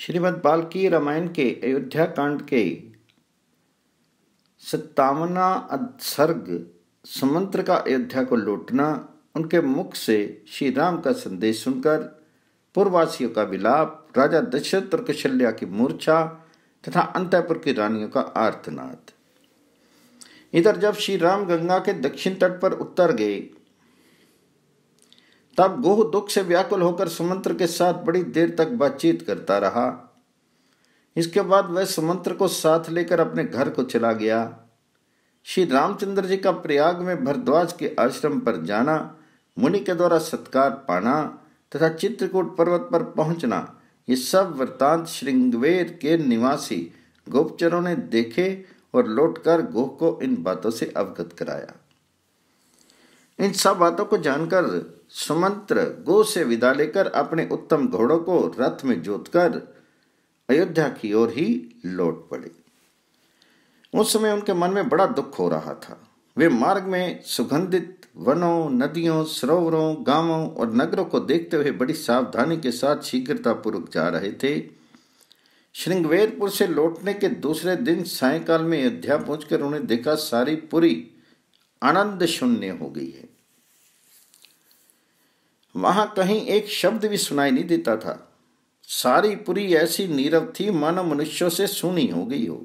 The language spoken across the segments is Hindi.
श्रीमद् बाल्की रामायण के अयोध्या कांड के सत्तावना अधसर्ग समंत्र का अयोध्या को लौटना उनके मुख से श्री राम का संदेश सुनकर पूर्ववासियों का विलाप राजा दशरथ और कौशल्या की मूर्छा तथा अंतपुर की रानियों का आर्तनाद इधर जब श्री राम गंगा के दक्षिण तट पर उतर गए तब गोह दुख से व्याकुल होकर सुमंत्र के साथ बड़ी देर तक बातचीत करता रहा इसके बाद वह सुमंत्र को साथ लेकर अपने घर को चला गया श्री रामचंद्र जी का प्रयाग में भरद्वाज के आश्रम पर जाना मुनि के द्वारा सत्कार पाना तथा चित्रकूट पर्वत पर पहुंचना ये सब वृतांत श्रृंगवेर के निवासी गोपचरों ने देखे और लौटकर गोह को इन बातों से अवगत कराया इन सब बातों को जानकर सुमंत्र गो से विदा लेकर अपने उत्तम घोड़ों को रथ में जोतकर अयोध्या की ओर ही लौट पड़े उस समय उनके मन में बड़ा दुख हो रहा था वे मार्ग में सुगंधित वनों नदियों सरोवरों गांवों और नगरों को देखते हुए बड़ी सावधानी के साथ शीघ्रतापूर्वक जा रहे थे श्रृंगवेरपुर से लौटने के दूसरे दिन सायकाल में अयोध्या पहुंचकर उन्हें देखा सारी पूरी आनंद शून्य हो गई है वहां कहीं एक शब्द भी सुनाई नहीं देता था सारी पूरी ऐसी नीरव थी मानो मनुष्यों से सुनी हो गई हो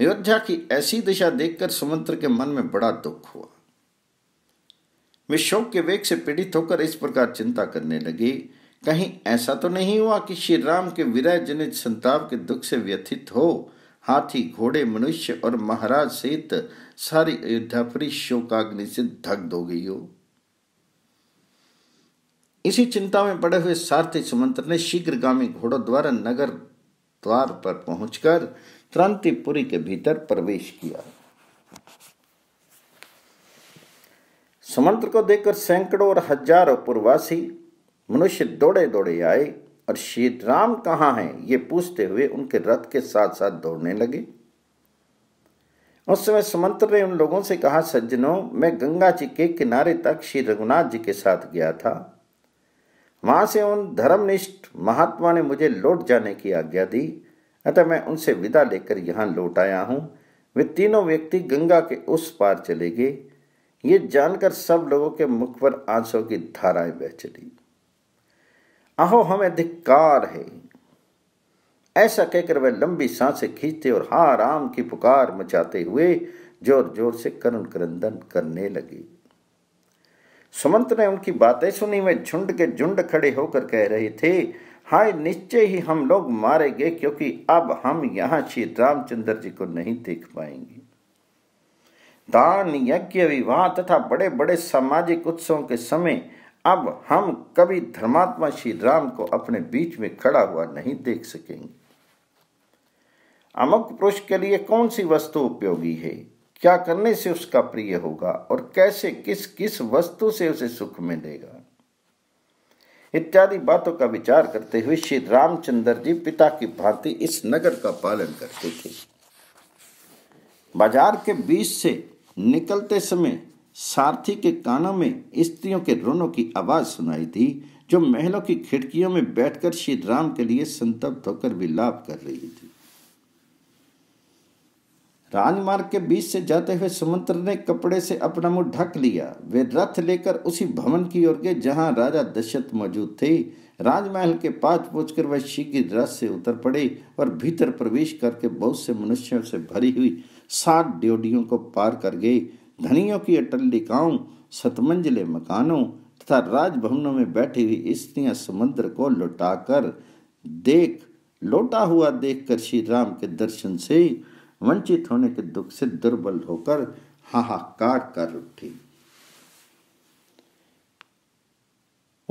अयोध्या की ऐसी दिशा देखकर सुमंत्र के मन में बड़ा दुख हुआ वे शोक के वेग से पीड़ित होकर इस प्रकार चिंता करने लगे कहीं ऐसा तो नहीं हुआ कि श्री राम के विरह जनित संताप के दुख से व्यथित हो हाथी घोड़े मनुष्य और महाराज सहित सारी अयोध्या पूरी शोकाग्नि से दग्ध हो गई हो इसी चिंता में पड़े हुए सारथी सुमंत्र ने शीघ्रगामी घोड़ों द्वारा नगर द्वार पर पहुंचकर क्रांतिपुरी के भीतर प्रवेश किया सुमंत्र को देखकर सैकड़ों और हजारों पूर्वासी मनुष्य दौड़े दौड़े आए और श्री राम कहाँ हैं ये पूछते हुए उनके रथ के साथ साथ दौड़ने लगे उस समय सुमंत्र ने उन लोगों से कहा सज्जनों मैं गंगा जी के किनारे तक श्री रघुनाथ जी के साथ गया था वहां से उन धर्मनिष्ठ महात्मा ने मुझे लौट जाने की आज्ञा दी अतः मैं उनसे विदा लेकर यहाँ लौट आया हूँ वे तीनों व्यक्ति गंगा के उस पार चले गए ये जानकर सब लोगों के मुख पर आंसू की धाराएं बह चली आहो हमें धिक्कार है ऐसा कहकर वह लंबी सांसें खींचते और हाँ राम की पुकार मचाते हुए जोर जोर से करुण क्रंदन करने लगी सुमंत ने उनकी बातें सुनी वे झुंड के झुंड खड़े होकर कह रहे थे हाय निश्चय ही हम लोग मारे गए क्योंकि अब हम यहां श्री रामचंद्र जी को नहीं देख पाएंगे दान यज्ञ विवाह तथा बड़े बड़े सामाजिक उत्सवों के समय अब हम कभी धर्मात्मा श्री राम को अपने बीच में खड़ा हुआ नहीं देख सकेंगे अमुक पुरुष के लिए कौन सी वस्तु उपयोगी है क्या करने से उसका प्रिय होगा और कैसे किस किस वस्तु से उसे सुख मिलेगा इत्यादि बातों का विचार करते हुए श्री रामचंद्र जी पिता की भांति इस नगर का पालन करते थे बाजार के बीच से निकलते समय सारथी के कानों में स्त्रियों के रोनों की आवाज सुनाई थी जो महलों की खिड़कियों में बैठकर श्री राम के लिए संतप्त होकर विलाप कर रही थी राजमार्ग के बीच से जाते हुए सुमंत्र ने कपड़े से अपना मुंह ढक लिया वे रथ लेकर उसी भवन की ओर गए जहां राजा दशरथ मौजूद थे राजमहल के पास पहुंचकर वह शीघ्र रथ से उतर पड़े और भीतर प्रवेश करके बहुत से मनुष्यों से भरी हुई सात ड्योडियों को पार कर गए धनियों की अटल्लिकाओं सतमंजले मकानों तथा राजभवनों में बैठी हुई स्त्रियां समुद्र को लौटाकर देख लौटा हुआ देखकर श्री राम के दर्शन से वंचित होने के दुख से दुर्बल होकर हाहाकार कर उठी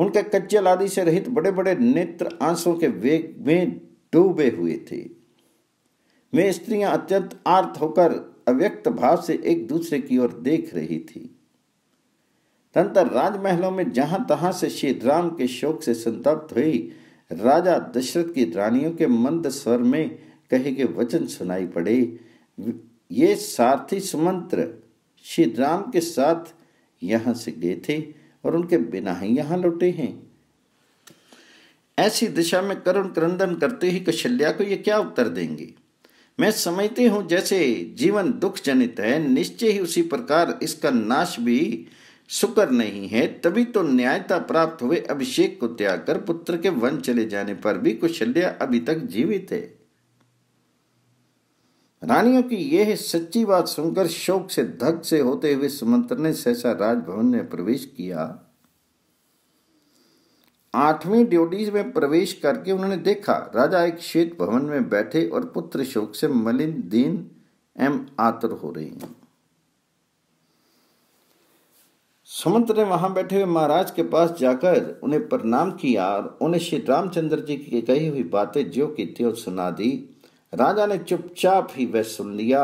उनके कच्चल आदि से रहित बड़े बड़े नेत्र आंसुओं के वेग में डूबे हुए थे वे स्त्रियां अत्यंत आर्त होकर अव्यक्त भाव से एक दूसरे की ओर देख रही थी तंत्र राजमहलों में जहां तहां से श्री राम के शोक से संतप्त हुई राजा दशरथ की रानियों के मंद स्वर में कहे के वचन सुनाई पड़े ये सारथी सुमंत्र श्री राम के साथ यहाँ से गए थे और उनके बिना ही यहाँ लौटे हैं ऐसी दिशा में करुण क्रंदन करते ही कौशल्या को ये क्या उत्तर देंगे मैं समझती हूँ जैसे जीवन दुख जनित है निश्चय ही उसी प्रकार इसका नाश भी सुकर नहीं है तभी तो न्यायता प्राप्त हुए अभिषेक को त्याग कर पुत्र के वन चले जाने पर भी कुशल्या अभी तक जीवित है रानियों की यह सच्ची बात सुनकर शोक से धक से होते हुए सुमंत्र ने सहसा राजभवन में प्रवेश किया आठवीं ड्यूटी में प्रवेश करके उन्होंने देखा राजा एक श्वेत भवन में बैठे और पुत्र शोक से मलिन दीन एम आतर हो रही हैं सुमंत्र ने वहां बैठे हुए महाराज के पास जाकर उन्हें प्रणाम किया और उन्हें श्री रामचंद्र जी की कही हुई बातें जो की थी और सुना दी राजा ने चुपचाप ही वह सुन लिया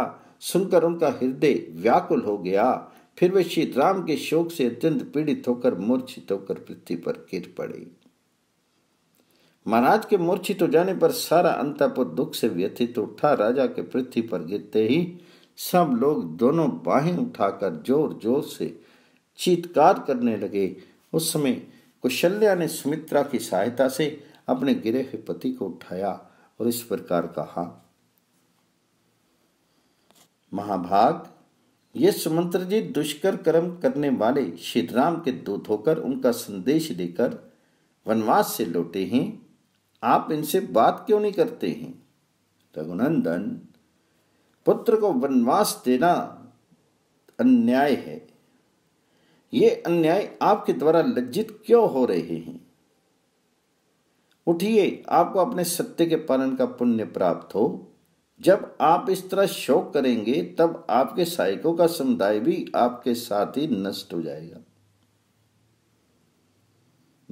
सुनकर उनका हृदय व्याकुल हो गया फिर वे श्री राम के शोक से अत्यंत पीड़ित होकर मूर्छित होकर पृथ्वी पर गिर पड़े महाराज के मूर्छित हो जाने पर सारा अंतापुर दुख से व्यथित उठा राजा के पृथ्वी पर गिरते ही सब लोग दोनों बाहें उठाकर जोर जोर से चीतकार करने लगे उस समय कुशल्या ने सुमित्रा की सहायता से अपने गिरे हुए पति को उठाया और इस प्रकार कहा महाभाग ये सुमंत्र जी दुष्कर कर्म करने वाले श्री राम के दूत होकर उनका संदेश लेकर वनवास से लौटे हैं आप इनसे बात क्यों नहीं करते हैं रघुनंदन पुत्र को वनवास देना अन्याय है ये अन्याय आपके द्वारा लज्जित क्यों हो रहे हैं उठिए आपको अपने सत्य के पालन का पुण्य प्राप्त हो जब आप इस तरह शोक करेंगे तब आपके सहायकों का समुदाय भी आपके साथ ही नष्ट हो जाएगा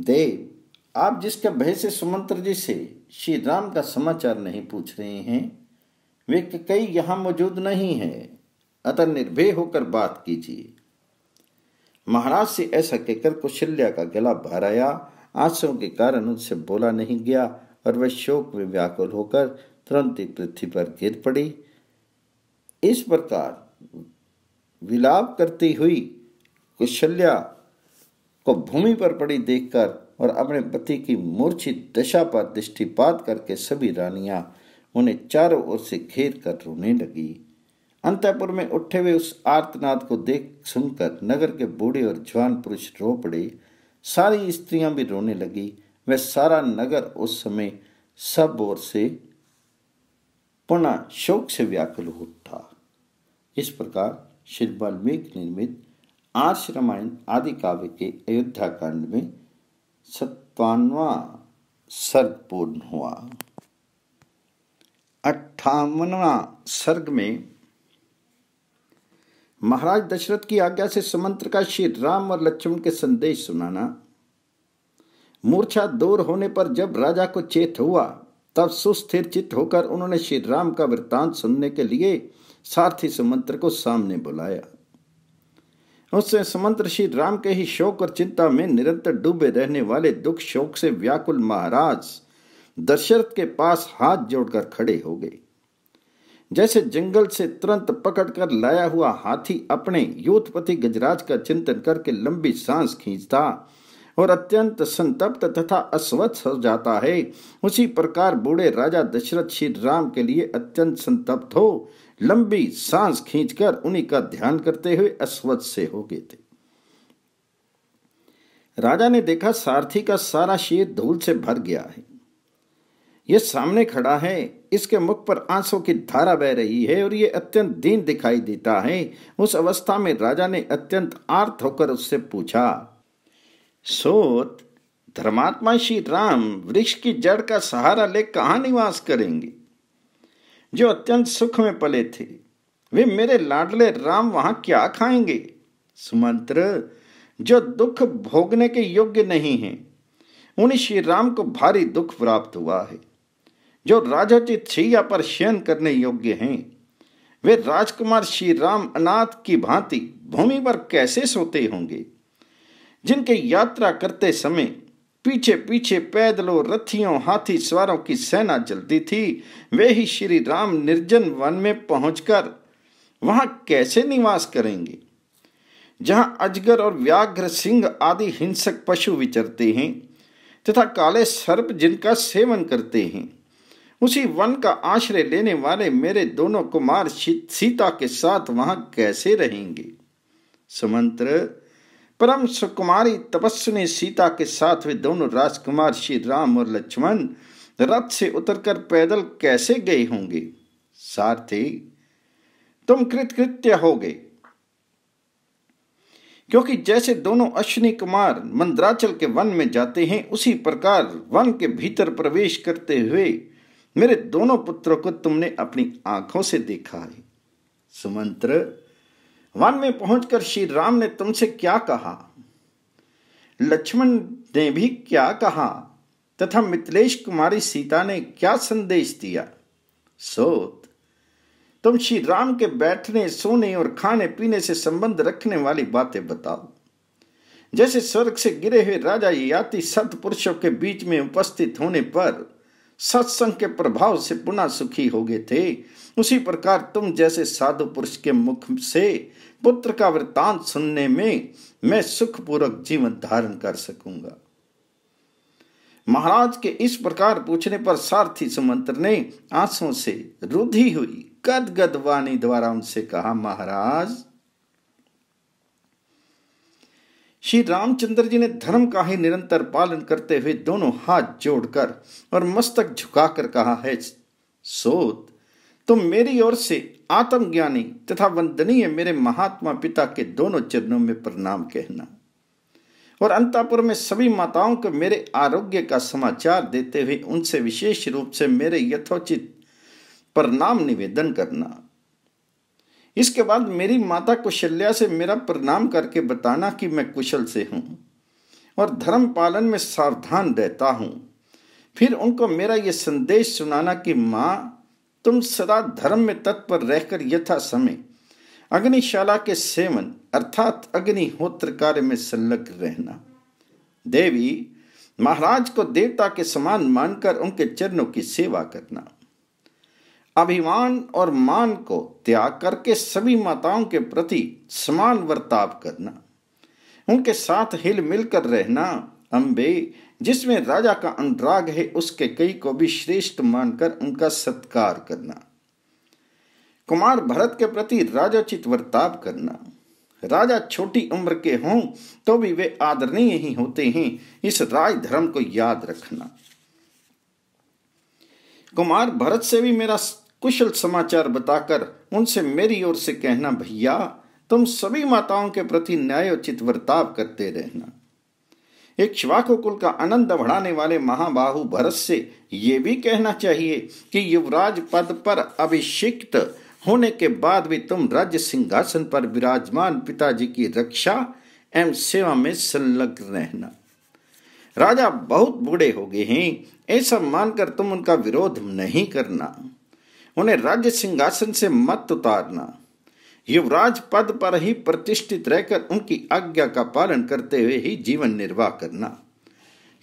देव आप जिसके भय से सुमंत्र जी से श्री राम का समाचार नहीं पूछ रहे हैं वे कई यहां मौजूद नहीं है अतः निर्भय होकर बात कीजिए महाराज से ऐसा कहकर कौशल्या का गला भराया आंसुओं के कारण उनसे बोला नहीं गया और वह शोक में व्याकुल होकर तुरंत ही पृथ्वी पर गिर पड़ी इस प्रकार विलाप करती हुई कुशल्या को भूमि पर पड़ी देखकर और अपने पति की मूर्छित दशा पर दृष्टिपात करके सभी रानियां उन्हें चारों ओर से घेर कर रोने लगी अंतपुर में उठे हुए उस आर्तनाद को देख सुनकर नगर के बूढ़े और जवान पुरुष रो पड़े सारी स्त्रियां भी रोने लगी वह सारा नगर उस समय सब ओर से पुनः शोक से व्याकुल उठा इस प्रकार श्री वाल्मीकि निर्मित आर्ष रामायण आदि काव्य के अयोध्या कांड में सत्तावनवा सर्ग पूर्ण हुआ अट्ठावनवा सर्ग में महाराज दशरथ की आज्ञा से सुमंत्र का श्री राम और लक्ष्मण के संदेश सुनाना मूर्छा दूर होने पर जब राजा को चेत हुआ तब सुस्थिर चित्त होकर उन्होंने श्री राम का वृत्तांत सुनने के लिए सारथी सुमंत्र को सामने बुलाया उससे सुमंत्र श्री राम के ही शोक और चिंता में निरंतर डूबे रहने वाले दुख शोक से व्याकुल महाराज दशरथ के पास हाथ जोड़कर खड़े हो गए जैसे जंगल से तुरंत पकड़कर लाया हुआ हाथी अपने योतपति गजराज का चिंतन करके लंबी सांस खींचता और अत्यंत संतप्त तथा अस्वस्थ हो जाता है उसी प्रकार बूढ़े राजा दशरथ श्री राम के लिए अत्यंत संतप्त हो लंबी सांस खींचकर उन्हीं का ध्यान करते हुए अस्वस्थ से हो गए थे राजा ने देखा सारथी का सारा शेर धूल से भर गया है ये सामने खड़ा है इसके मुख पर आंसू की धारा बह रही है और ये अत्यंत दीन दिखाई देता है उस अवस्था में राजा ने अत्यंत आर्त होकर उससे पूछा सोत धर्मात्मा श्री राम वृक्ष की जड़ का सहारा ले कहाँ निवास करेंगे जो अत्यंत सुख में पले थे वे मेरे लाडले राम वहां क्या खाएंगे सुमंत्र जो दुख भोगने के योग्य नहीं है उन्हें श्री राम को भारी दुख प्राप्त हुआ है जो राजोचित छैया पर शयन करने योग्य हैं वे राजकुमार श्री राम अनाथ की भांति भूमि पर कैसे सोते होंगे जिनके यात्रा करते समय पीछे पीछे पैदलों रथियों हाथी सवारों की सेना चलती थी वे ही श्री राम निर्जन वन में पहुंचकर वहां कैसे निवास करेंगे जहां अजगर और व्याघ्र सिंह आदि हिंसक पशु विचरते हैं तथा काले सर्प जिनका सेवन करते हैं उसी वन का आश्रय लेने वाले मेरे दोनों कुमार सीता के साथ वहां कैसे रहेंगे सुमंत्र परम सुकुमारी तपस्विनी सीता के साथ वे दोनों राजकुमार श्री राम और लक्ष्मण रथ से उतरकर पैदल कैसे गए होंगे सारथी तुम कृतकृत्य हो गए क्योंकि जैसे दोनों अश्विनी कुमार मंद्राचल के वन में जाते हैं उसी प्रकार वन के भीतर प्रवेश करते हुए मेरे दोनों पुत्रों को तुमने अपनी आंखों से देखा है सुमंत्र वन में पहुंचकर श्री राम ने तुमसे क्या कहा लक्ष्मण ने भी क्या कहा तथा मिथिलेश कुमारी सीता ने क्या संदेश दिया सोत तुम श्री राम के बैठने सोने और खाने पीने से संबंध रखने वाली बातें बताओ जैसे स्वर्ग से गिरे हुए राजा याति सत पुरुषों के बीच में उपस्थित होने पर सत्संग के प्रभाव से पुनः सुखी हो गए थे उसी प्रकार तुम जैसे साधु पुरुष के मुख से पुत्र का वृतांत सुनने में मैं सुखपूर्वक जीवन धारण कर सकूंगा महाराज के इस प्रकार पूछने पर सारथी सुमंत्र ने आंसुओं से रुधी हुई गदगद वाणी द्वारा उनसे कहा महाराज श्री रामचंद्र जी ने धर्म का ही निरंतर पालन करते हुए दोनों हाथ जोड़कर और मस्तक झुकाकर कहा है सोत तुम तो मेरी ओर से आत्मज्ञानी तथा वंदनीय मेरे महात्मा पिता के दोनों चरणों में प्रणाम कहना और अंतापुर में सभी माताओं को मेरे आरोग्य का समाचार देते हुए उनसे विशेष रूप से मेरे यथोचित प्रणाम निवेदन करना इसके बाद मेरी माता कुशल्या से मेरा प्रणाम करके बताना कि मैं कुशल से हूँ और धर्म पालन में सावधान रहता हूँ फिर उनको मेरा ये संदेश सुनाना कि माँ तुम सदा धर्म में तत्पर रहकर यथा समय अग्निशाला के सेवन अर्थात अग्निहोत्र कार्य में संलग्न रहना देवी महाराज को देवता के समान मानकर उनके चरणों की सेवा करना अभिमान और मान को त्याग करके सभी माताओं के प्रति समान वर्ताव करना उनके साथ हिल मिल कर रहना अंबे जिसमें राजा का अनुराग है उसके कई को भी श्रेष्ठ मानकर उनका सत्कार करना कुमार भरत के प्रति राजोचित वर्ताव करना राजा छोटी उम्र के हों तो भी वे आदरणीय ही होते हैं इस राज धर्म को याद रखना कुमार भरत से भी मेरा कुशल समाचार बताकर उनसे मेरी ओर से कहना भैया तुम सभी माताओं के प्रति न्यायोचित वर्ताव करते रहना श्वाको कुल का आनंद बढ़ाने वाले महाबाहु भरत से ये भी कहना चाहिए कि युवराज पद पर अभिषिक्त होने के बाद भी तुम राज्य सिंहासन पर विराजमान पिताजी की रक्षा एवं सेवा में संलग्न रहना राजा बहुत बूढ़े हो गए हैं ऐसा मानकर तुम उनका विरोध नहीं करना उन्हें राज्य सिंहासन से मत उतारना युवराज पद पर ही प्रतिष्ठित रहकर उनकी आज्ञा का पालन करते हुए ही जीवन निर्वाह करना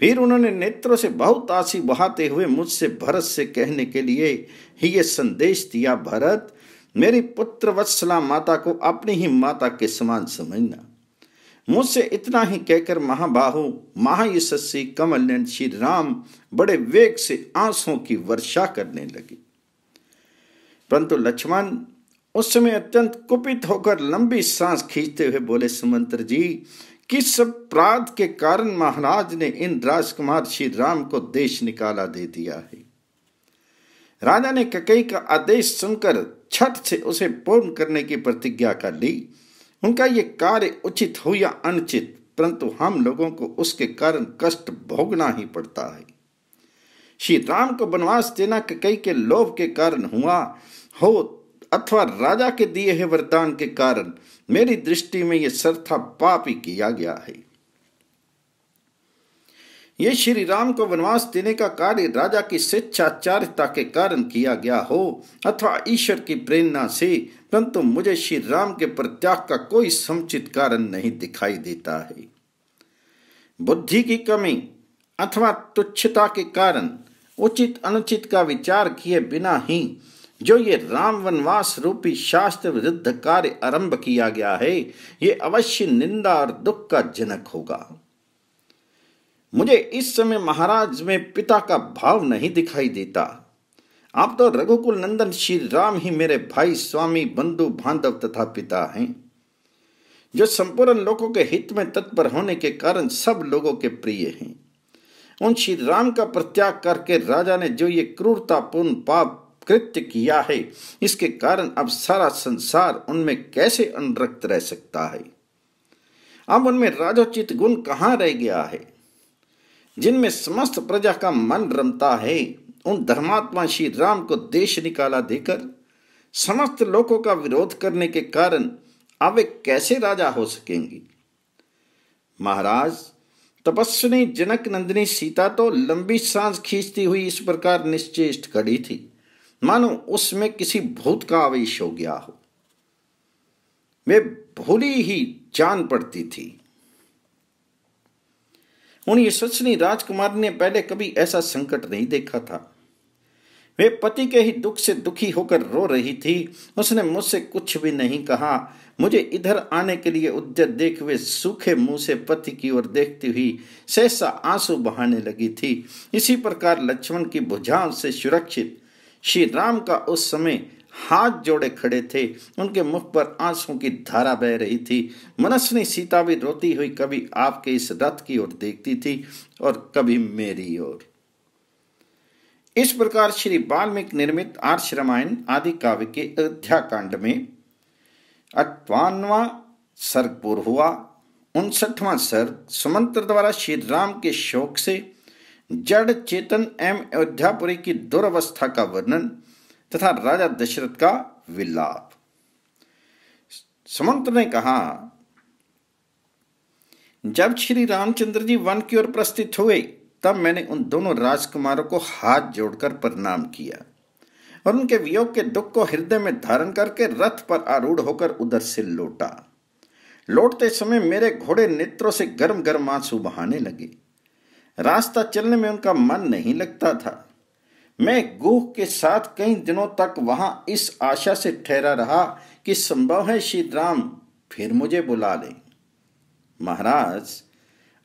फिर उन्होंने नेत्रों से बहुत आशी बहाते हुए मुझसे भरत से कहने के लिए ही ये संदेश दिया भरत मेरी पुत्र वत्सला माता को अपनी ही माता के समान समझना मुझसे इतना ही कहकर महाबाहु महायशस्वी कमल श्री राम बड़े वेग से आंसुओं की वर्षा करने लगी परंतु लक्ष्मण उस समय अत्यंत कुपित होकर लंबी सांस खींचते हुए बोले सुमंत्र जी किस अपराध के कारण महाराज ने इन राजकुमार श्री राम को देश निकाला दे दिया है राजा ने ककई का आदेश सुनकर छठ से उसे पूर्ण करने की प्रतिज्ञा कर ली उनका ये कार्य उचित हो या अनुचित परंतु हम लोगों को उसके कारण कष्ट भोगना ही पड़ता है श्री राम को बनवास देना ककई के लोभ के कारण हुआ हो अथवा राजा के दिए हुए वरदान के कारण मेरी दृष्टि में यह सर्था पाप ही किया गया है ये श्री राम को वनवास देने का कार्य राजा की स्वेच्छाचारिता के कारण किया गया हो अथवा ईश्वर की प्रेरणा से परंतु मुझे श्री राम के प्रत्याग का कोई समुचित कारण नहीं दिखाई देता है बुद्धि की कमी अथवा तुच्छता के कारण उचित अनुचित का विचार किए बिना ही जो ये राम वनवास रूपी शास्त्र विरुद्ध कार्य आरंभ किया गया है ये अवश्य निंदा और दुख का जनक होगा मुझे इस समय महाराज में पिता का भाव नहीं दिखाई देता आप तो रघुकुल नंदन श्री राम ही मेरे भाई स्वामी बंधु बांधव तथा पिता हैं जो संपूर्ण लोगों के हित में तत्पर होने के कारण सब लोगों के प्रिय हैं उन श्री राम का प्रत्याग करके राजा ने जो ये क्रूरतापूर्ण पाप कृत्य किया है इसके कारण अब सारा संसार उनमें कैसे अनुरक्त रह सकता है अब उनमें राजोचित गुण कहाँ रह गया है जिनमें समस्त प्रजा का मन रमता है उन धर्मात्मा श्री राम को देश निकाला देकर समस्त लोगों का विरोध करने के कारण अब वे कैसे राजा हो सकेंगे महाराज तपस्विनी जनक नंदिनी सीता तो लंबी सांस खींचती हुई इस प्रकार निश्चेष्ट खड़ी थी मानो उसमें किसी भूत का आवेश हो गया हो वे भोली ही जान पड़ती थी उन्हें सचनी राजकुमार ने पहले कभी ऐसा संकट नहीं देखा था वे पति के ही दुख से दुखी होकर रो रही थी उसने मुझसे कुछ भी नहीं कहा मुझे इधर आने के लिए उद्यत देख हुए सूखे मुंह से पति की ओर देखती हुई सहसा आंसू बहाने लगी थी इसी प्रकार लक्ष्मण की भुजाओं से सुरक्षित श्री राम का उस समय हाथ जोड़े खड़े थे उनके मुख पर आंसू की धारा बह रही थी मनस्वी सीता भी रोती हुई कभी आपके इस रथ की ओर देखती थी और कभी मेरी ओर इस प्रकार श्री वाल्मीकि निर्मित आर्ष रामायण आदि काव्य के अयोध्या कांड में अट्ठानवा सर्ग पूर्व हुआ उनसठवां सर्ग सुमंत्र द्वारा श्री राम के शोक से जड़ चेतन एम अयोध्यापुरी की दुर्वस्था का वर्णन तथा राजा दशरथ का विलाप समंत ने कहा जब श्री रामचंद्र जी वन की ओर प्रस्थित हुए तब मैंने उन दोनों राजकुमारों को हाथ जोड़कर प्रणाम किया और उनके वियोग के दुख को हृदय में धारण करके रथ पर आरूढ़ होकर उधर से लौटा लौटते समय मेरे घोड़े नेत्रों से गर्म गर्म आंसू बहाने लगे रास्ता चलने में उनका मन नहीं लगता था मैं गोह के साथ कई दिनों तक वहां इस आशा से ठहरा रहा कि संभव है श्री राम फिर मुझे बुला लें महाराज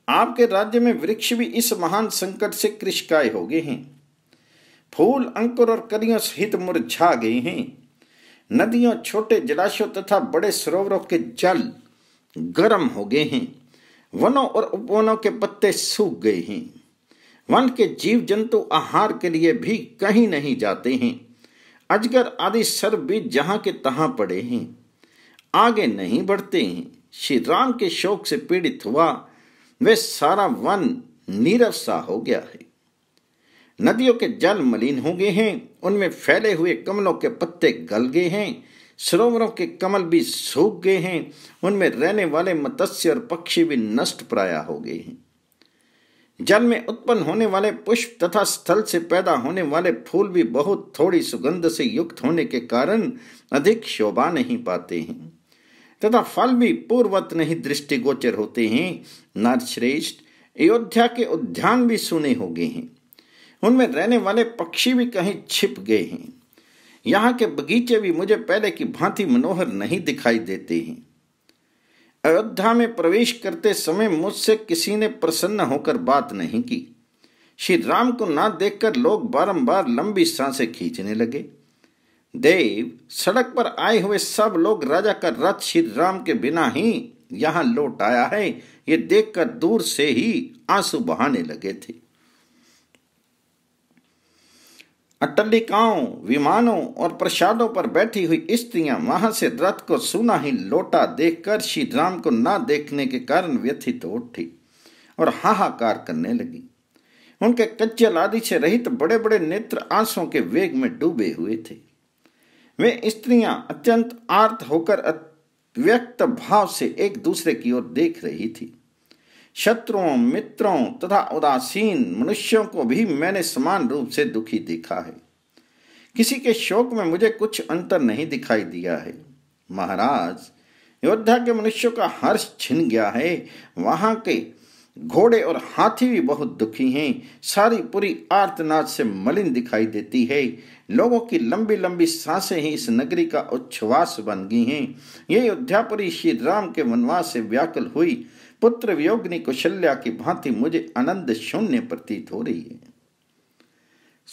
आपके राज्य में वृक्ष भी इस महान संकट से कृषकाय हो गए हैं फूल अंकुर और कलियों सहित मुरझा गए हैं नदियों छोटे जलाशयों तथा बड़े सरोवरों के जल गर्म हो गए हैं वनों और उपवनों के पत्ते सूख गए हैं वन के जीव जंतु आहार के लिए भी कहीं नहीं जाते हैं अजगर आदि सर्व भी जहां के तहां पड़े हैं आगे नहीं बढ़ते हैं श्री राम के शोक से पीड़ित हुआ वे सारा वन नीरव सा हो गया है नदियों के जल मलिन हो गए हैं उनमें फैले हुए कमलों के पत्ते गल गए हैं सरोवरों के कमल भी सूख गए हैं उनमें रहने वाले मत्स्य और पक्षी भी नष्ट प्राय हो गए हैं जल में उत्पन्न होने वाले पुष्प तथा स्थल से पैदा होने वाले फूल भी बहुत थोड़ी सुगंध से युक्त होने के कारण अधिक शोभा नहीं पाते हैं तथा फल भी पूर्वत नहीं दृष्टिगोचर होते हैं नरश्रेष्ठ अयोध्या के उद्यान भी सुने हो गए हैं उनमें रहने वाले पक्षी भी कहीं छिप गए हैं यहाँ के बगीचे भी मुझे पहले की भांति मनोहर नहीं दिखाई देते हैं अयोध्या में प्रवेश करते समय मुझसे किसी ने प्रसन्न होकर बात नहीं की श्री राम को ना देखकर लोग बारंबार लंबी सांसें खींचने लगे देव सड़क पर आए हुए सब लोग राजा का रथ श्री राम के बिना ही यहाँ लौट आया है ये देखकर दूर से ही आंसू बहाने लगे थे अट्टलिकाओं विमानों और प्रसादों पर बैठी हुई स्त्रियां वहां से रथ को सुना ही लोटा देखकर श्री राम को ना देखने के कारण व्यथित तो उठी और हाहाकार करने लगी उनके कच्चे आदि से रहित बड़े बड़े नेत्र आंसुओं के वेग में डूबे हुए थे वे स्त्रियां अत्यंत आर्त होकर व्यक्त भाव से एक दूसरे की ओर देख रही थी शत्रुओं मित्रों तथा उदासीन मनुष्यों को भी मैंने समान रूप से दुखी देखा है किसी के शोक में मुझे कुछ अंतर नहीं दिखाई दिया है महाराज योद्धा के मनुष्यों का हर्ष छिन गया है वहां के घोड़े और हाथी भी बहुत दुखी हैं सारी पूरी आर्तनाद से मलिन दिखाई देती है लोगों की लंबी लंबी सांसें ही इस नगरी का उच्छ्वास बन गई हैं ये अयोध्यापुरी श्री राम के वनवास से व्याकुल हुई पुत्र वियोगनी कौशल्या की भांति मुझे आनंद शून्य प्रतीत हो रही है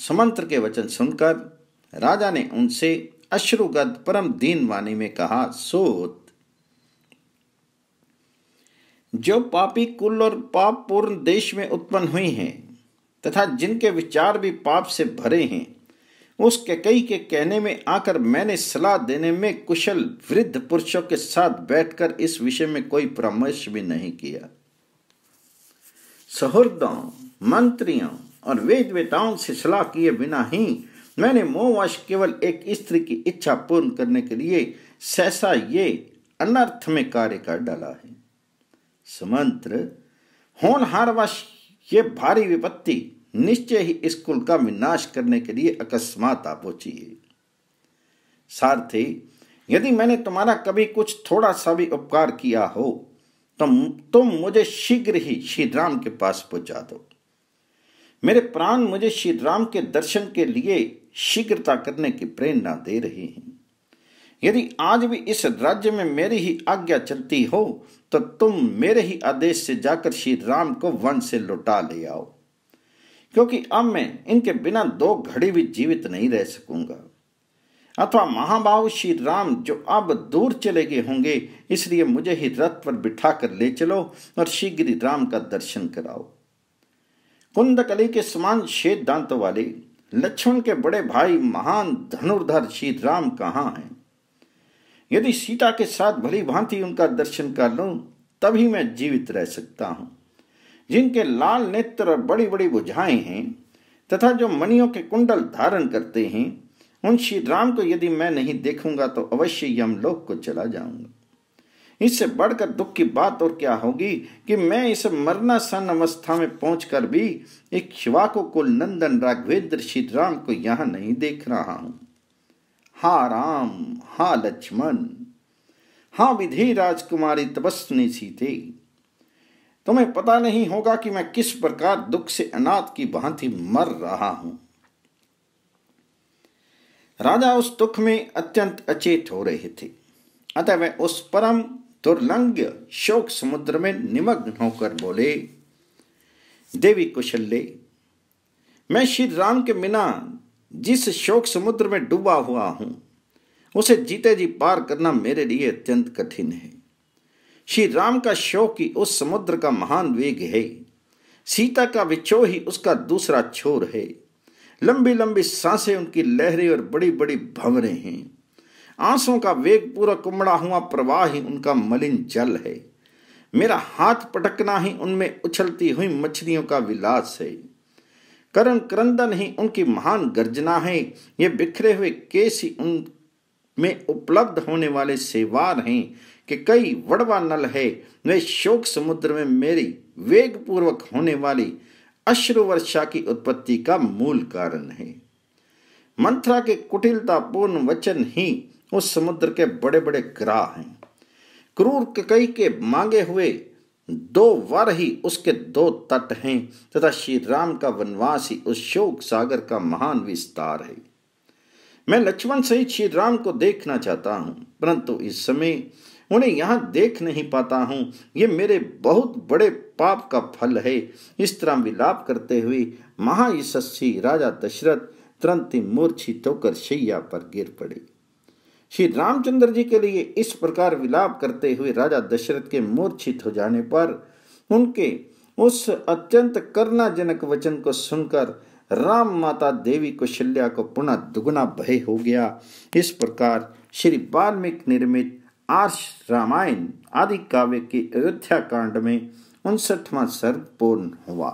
सुमंत्र के वचन सुनकर राजा ने उनसे अश्रुगत परम दीन वाणी में कहा सोत जो पापी कुल और पाप पूर्ण देश में उत्पन्न हुई हैं तथा जिनके विचार भी पाप से भरे हैं उस कैकई के कहने में आकर मैंने सलाह देने में कुशल वृद्ध पुरुषों के साथ बैठकर इस विषय में कोई परामर्श भी नहीं किया सहृदों मंत्रियों और वेदवेताओं से सलाह किए बिना ही मैंने मोहवश केवल एक स्त्री की इच्छा पूर्ण करने के लिए सहसा ये अनर्थ में कार्य कर डाला है समंत्र होनहारवश ये भारी विपत्ति निश्चय ही इस कुल का विनाश करने के लिए अकस्मात आ पहुंची सारथी यदि मैंने तुम्हारा कभी कुछ थोड़ा सा भी उपकार किया हो तो तुम मुझे शीघ्र ही श्री राम के पास पहुंचा दो मेरे प्राण मुझे श्री राम के दर्शन के लिए शीघ्रता करने की प्रेरणा दे रहे हैं यदि आज भी इस राज्य में मेरी ही आज्ञा चलती हो तो तुम मेरे ही आदेश से जाकर श्री राम को वन से लौटा ले आओ क्योंकि अब मैं इनके बिना दो घड़ी भी जीवित नहीं रह सकूंगा अथवा महाबाहु श्री राम जो अब दूर चले गए होंगे इसलिए मुझे ही रथ पर बिठा कर ले चलो और शीघ्र राम का दर्शन कराओ कुंदकली के समान शेद दांत वाले लक्ष्मण के बड़े भाई महान धनुर्धर श्री राम कहाँ हैं यदि सीता के साथ भली भांति उनका दर्शन कर लूं तभी मैं जीवित रह सकता हूं जिनके लाल नेत्र और बड़ी बड़ी बुझाएं हैं तथा जो मणियों के कुंडल धारण करते हैं उन श्री राम को यदि मैं नहीं देखूंगा तो अवश्य यमलोक को चला जाऊंगा इससे बढ़कर दुख की बात और क्या होगी कि मैं इस मरना सन अवस्था में पहुंचकर भी एक शिवाको कुल नंदन राघवेंद्र श्री राम को यहां नहीं देख रहा हूं हा राम हा लक्ष्मण हा विधि राजकुमारी तपस्वी सीते तुम्हें पता नहीं होगा कि मैं किस प्रकार दुख से अनाथ की भांति मर रहा हूं राजा उस दुख में अत्यंत अचेत हो रहे थे अतः वह उस परम दुर्लंग शोक समुद्र में निमग्न होकर बोले देवी कुशल्य मैं श्री राम के बिना जिस शोक समुद्र में डूबा हुआ हूं उसे जीते जी पार करना मेरे लिए अत्यंत कठिन है श्री राम का शोक ही उस समुद्र का महान वेग है सीता का विक्षोह ही उसका दूसरा छोर है लंबी लंबी सांसें उनकी लहरें और बड़ी बड़ी भंवरे हैं आंसुओं का वेग पूरा कुमड़ा हुआ प्रवाह ही उनका मलिन जल है मेरा हाथ पटकना ही उनमें उछलती हुई मछलियों का विलास है करण क्रंदन ही उनकी महान गर्जना है ये बिखरे हुए केस ही उनमें उपलब्ध होने वाले सेवार हैं कि कई वड़वा नल है वे शोक समुद्र में मेरी वेग पूर्वक होने वाली अश्रु वर्षा की उत्पत्ति का मूल कारण है मंत्रा के कुटिलतापूर्ण वचन ही उस समुद्र के बड़े बड़े ग्राह हैं क्रूर कई के मांगे हुए दो वर ही उसके दो तट हैं तथा श्री राम का वनवास ही उस शोक सागर का महान विस्तार है मैं लक्ष्मण सहित श्री राम को देखना चाहता हूं परंतु इस समय उन्हें यहाँ देख नहीं पाता हूँ ये मेरे बहुत बड़े पाप का फल है इस तरह विलाप करते हुए महायशस्वी राजा दशरथ तुरंत मूर्छित होकर शैया पर गिर पड़े श्री रामचंद्र जी के लिए इस प्रकार विलाप करते हुए राजा दशरथ के मूर्छित हो जाने पर उनके उस अत्यंत करुणाजनक वचन को सुनकर राम माता देवी कौशल्या को, को पुनः दुगुना भय हो गया इस प्रकार श्री वाल्मीकि निर्मित आर्ष रामायण आदि काव्य के अयोध्या कांड में उनसठवां सर्ग पूर्ण हुआ